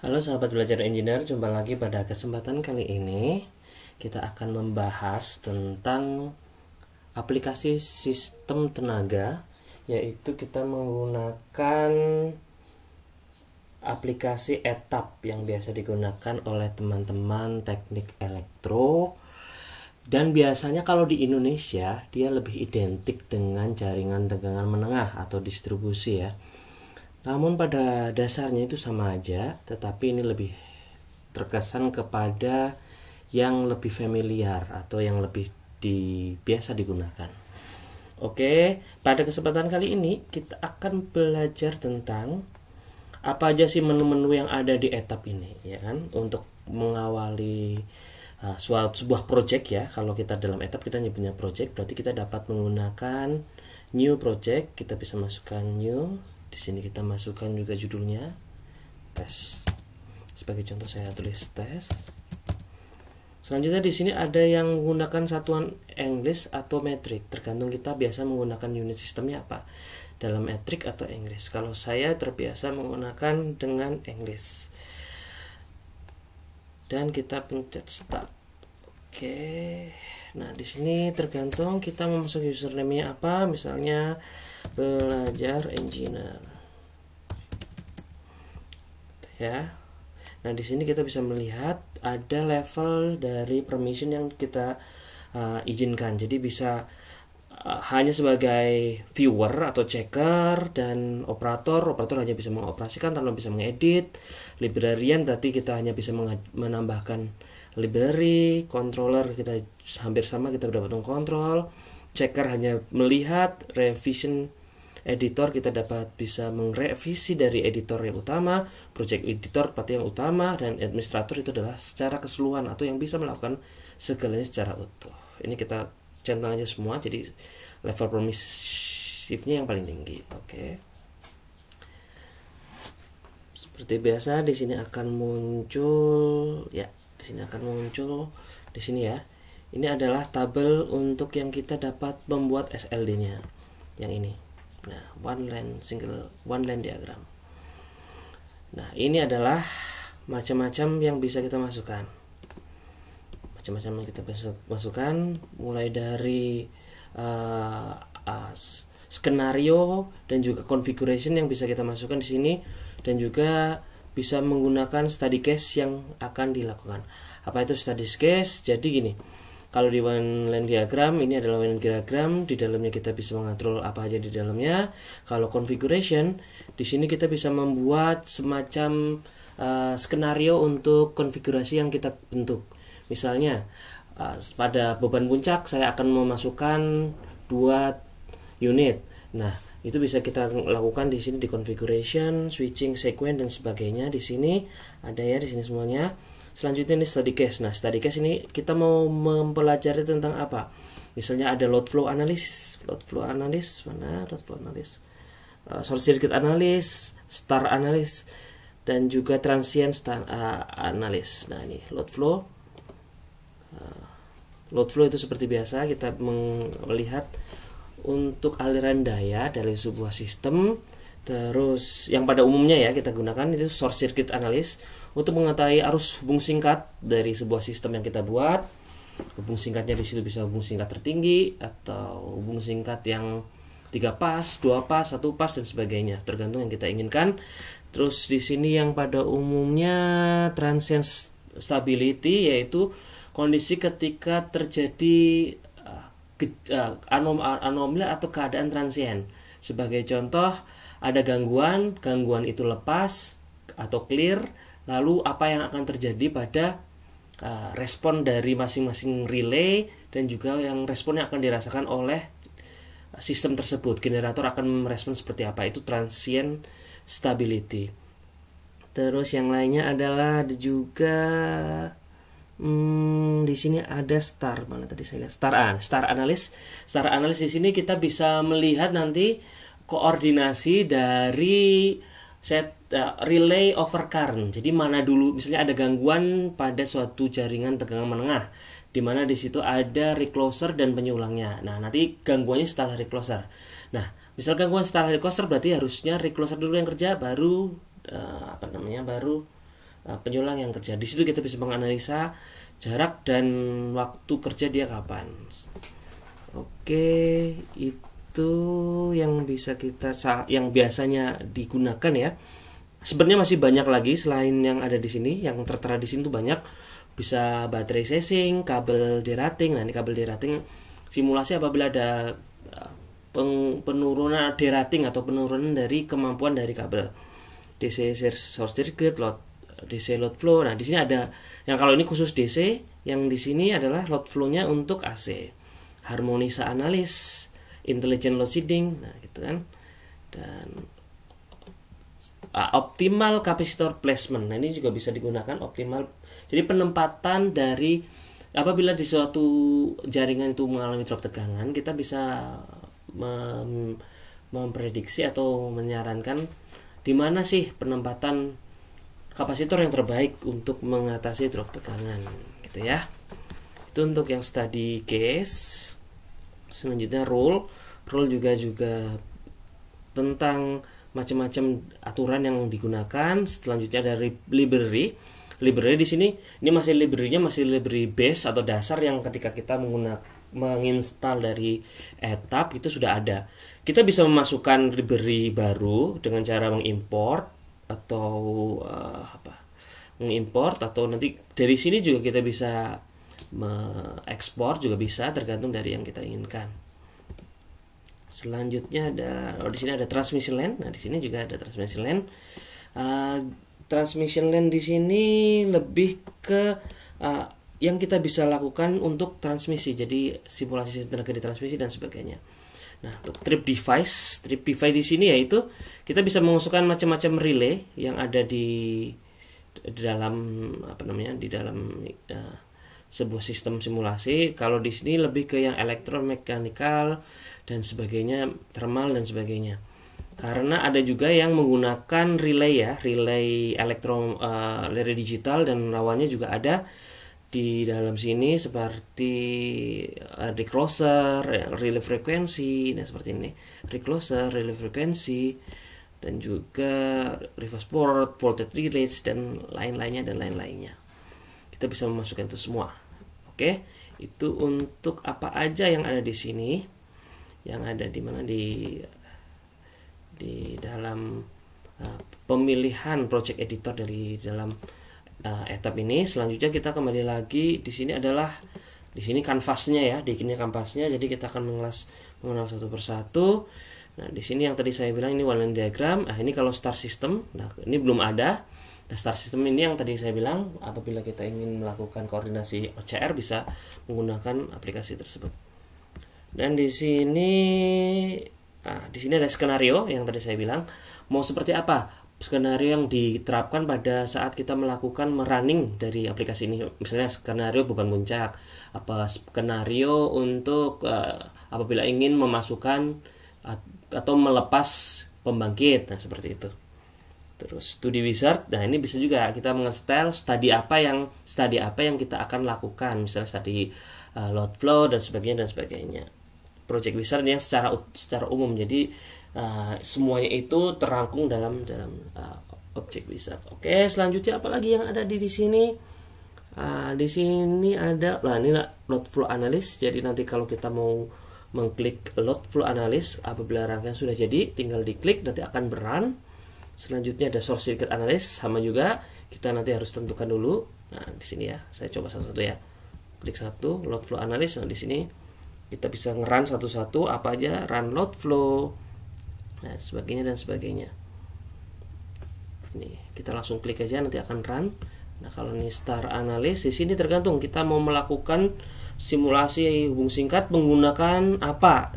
Halo sahabat belajar engineer, jumpa lagi pada kesempatan kali ini kita akan membahas tentang aplikasi sistem tenaga yaitu kita menggunakan aplikasi etap yang biasa digunakan oleh teman-teman teknik elektro dan biasanya kalau di Indonesia dia lebih identik dengan jaringan tegangan menengah atau distribusi ya namun pada dasarnya itu sama aja, tetapi ini lebih terkesan kepada yang lebih familiar atau yang lebih di, biasa digunakan. Oke, pada kesempatan kali ini kita akan belajar tentang apa aja sih menu-menu yang ada di etap ini, ya kan? Untuk mengawali uh, ah, suatu sebuah project ya. Kalau kita dalam etap kita punya project, berarti kita dapat menggunakan new project, kita bisa masukkan new di sini kita masukkan juga judulnya tes sebagai contoh saya tulis tes selanjutnya di sini ada yang menggunakan satuan English atau metric tergantung kita biasa menggunakan unit sistemnya apa dalam metric atau English kalau saya terbiasa menggunakan dengan English dan kita pencet start. Oke. Nah, di sini tergantung kita memasuk username-nya apa, misalnya belajar engineer ya nah di sini kita bisa melihat ada level dari permission yang kita uh, izinkan jadi bisa uh, hanya sebagai viewer atau checker dan operator operator hanya bisa mengoperasikan tanpa bisa mengedit librarian berarti kita hanya bisa menambahkan library controller kita hampir sama kita dapat kontrol, checker hanya melihat revision editor kita dapat bisa merevisi dari editor yang utama, project editor pati yang utama, dan administrator itu adalah secara keseluruhan atau yang bisa melakukan segalanya secara utuh. Ini kita centang aja semua, jadi level permisifnya yang paling tinggi. Oke. Okay. Seperti biasa di sini akan muncul ya, di sini akan muncul di sini ya. Ini adalah tabel untuk yang kita dapat membuat SLD-nya. Yang ini. Nah, one line single one line diagram. Nah, ini adalah macam-macam yang bisa kita masukkan. Macam-macam yang kita masukkan mulai dari uh, uh, skenario dan juga configuration yang bisa kita masukkan di sini dan juga bisa menggunakan study case yang akan dilakukan. Apa itu study case? Jadi gini, kalau di one line diagram, ini adalah one line diagram, di dalamnya kita bisa mengatur apa aja di dalamnya. Kalau configuration, di sini kita bisa membuat semacam uh, skenario untuk konfigurasi yang kita bentuk. Misalnya, uh, pada beban puncak saya akan memasukkan dua unit. Nah, itu bisa kita lakukan di sini di configuration, switching sequence dan sebagainya. Di sini ada ya di sini semuanya selanjutnya ini study case nah study case ini kita mau mempelajari tentang apa misalnya ada load flow analysis load flow analysis mana load flow analysis uh, eh, source circuit analysis star analysis dan juga transient star, uh, eh, analysis nah ini load flow uh, load flow itu seperti biasa kita melihat untuk aliran daya dari sebuah sistem terus yang pada umumnya ya kita gunakan itu source circuit analysis untuk mengetahui arus hubung singkat dari sebuah sistem yang kita buat, hubung singkatnya di situ bisa hubung singkat tertinggi atau hubung singkat yang tiga pas, dua pas, satu pas dan sebagainya, tergantung yang kita inginkan. Terus di sini yang pada umumnya transient stability yaitu kondisi ketika terjadi ah, ah, anom anomali atau keadaan transient. Sebagai contoh, ada gangguan, gangguan itu lepas atau clear, lalu apa yang akan terjadi pada uh, respon dari masing-masing relay dan juga yang respon yang akan dirasakan oleh sistem tersebut. Generator akan merespon seperti apa? Itu transient stability. Terus yang lainnya adalah ada juga hmm, di sini ada star mana tadi saya lihat star an star analis star analis di sini kita bisa melihat nanti koordinasi dari set uh, relay over current. Jadi mana dulu misalnya ada gangguan pada suatu jaringan tegangan menengah di mana di situ ada recloser dan penyulangnya. Nah, nanti gangguannya setelah recloser. Nah, misal gangguan setelah recloser berarti harusnya recloser dulu yang kerja baru uh, apa namanya? baru uh, penyulang yang kerja. Di situ kita bisa menganalisa jarak dan waktu kerja dia kapan. Oke, itu itu yang bisa kita yang biasanya digunakan ya. Sebenarnya masih banyak lagi selain yang ada di sini, yang tertera di sini tuh banyak. Bisa baterai sensing, kabel derating. Nah, ini kabel derating simulasi apabila ada eh, peng, penurunan derating atau penurunan dari kemampuan dari kabel. DC source circuit, load DC load flow. Nah, di sini ada yang kalau ini khusus DC, yang di sini adalah load flow-nya untuk AC. Harmonisa analis, intelligent Load loading nah gitu kan dan ah, optimal kapasitor placement nah ini juga bisa digunakan optimal jadi penempatan dari apabila di suatu jaringan itu mengalami drop tegangan kita bisa mem memprediksi atau menyarankan di mana sih penempatan kapasitor yang terbaik untuk mengatasi drop tegangan gitu ya itu untuk yang study case selanjutnya rule rule juga juga tentang macam-macam aturan yang digunakan selanjutnya dari library library di sini ini masih librarynya masih library base atau dasar yang ketika kita menggunakan menginstal dari etap itu sudah ada kita bisa memasukkan library baru dengan cara mengimport atau uh, apa mengimport atau nanti dari sini juga kita bisa mengekspor juga bisa tergantung dari yang kita inginkan. Selanjutnya ada oh di sini ada transmission line. Nah, di sini juga ada transmission line. Uh, eh, transmission line di sini lebih ke uh, yang kita bisa lakukan untuk transmisi. Jadi simulasi tenaga di transmisi dan sebagainya. Nah, untuk trip device, trip device di sini yaitu kita bisa mengusulkan macam-macam relay yang ada di, di dalam apa namanya? di dalam uh, sebuah sistem simulasi kalau di sini lebih ke yang elektromekanikal dan sebagainya thermal dan sebagainya karena ada juga yang menggunakan relay ya relay elektro uh, relay digital dan lawannya juga ada di dalam sini seperti uh, recloser ya, relay frekuensi nah seperti ini recloser relay frekuensi dan juga reverse port voltage relays dan lain-lainnya dan lain-lainnya kita bisa memasukkan itu semua oke itu untuk apa aja yang ada di sini yang ada di mana di di dalam uh, pemilihan project editor dari dalam uh, etap ini selanjutnya kita kembali lagi di sini adalah di sini kanvasnya ya di sini kanvasnya jadi kita akan mengelas mengenal satu persatu nah di sini yang tadi saya bilang ini warna diagram Ah ini kalau star system nah ini belum ada Nah, star system ini yang tadi saya bilang, apabila kita ingin melakukan koordinasi OCR bisa menggunakan aplikasi tersebut. Dan di sini, nah, di sini ada skenario yang tadi saya bilang. Mau seperti apa skenario yang diterapkan pada saat kita melakukan merunning dari aplikasi ini? Misalnya skenario beban puncak, apa skenario untuk uh, apabila ingin memasukkan atau melepas pembangkit, nah seperti itu. Terus studi wizard, nah ini bisa juga kita mengestel studi apa yang studi apa yang kita akan lakukan, misalnya studi uh, load flow dan sebagainya dan sebagainya. Project wizard yang secara secara umum jadi uh, semuanya itu terangkum dalam dalam uh, eh, object wizard. Oke, selanjutnya apa lagi yang ada di di sini? Uh, di sini ada nah lah ini load flow analysis. Jadi nanti kalau kita mau mengklik load flow analysis apabila rangkaian sudah jadi tinggal diklik nanti akan berun selanjutnya ada source circuit analysis sama juga kita nanti harus tentukan dulu nah di sini ya saya coba satu-satu ya klik satu load flow analysis nah di sini kita bisa ngeran satu-satu apa aja run load flow nah sebagainya dan sebagainya ini kita langsung klik aja nanti akan run nah kalau ini star analysis di sini tergantung kita mau melakukan simulasi hubung singkat menggunakan apa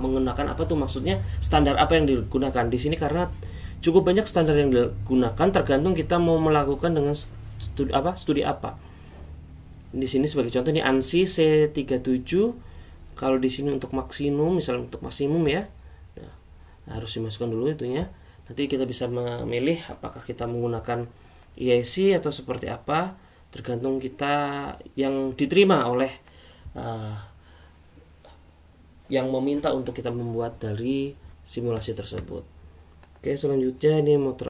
menggunakan apa tuh maksudnya standar apa yang digunakan di sini karena cukup banyak standar yang digunakan tergantung kita mau melakukan dengan studi apa studi apa di sini sebagai contoh ini ANSI C37 kalau di sini untuk maksimum misalnya untuk maksimum ya nah, harus dimasukkan dulu itunya nanti kita bisa memilih apakah kita menggunakan e IIC atau seperti apa tergantung kita yang diterima oleh uh, yang meminta untuk kita membuat dari simulasi tersebut. Oke, selanjutnya ini motor.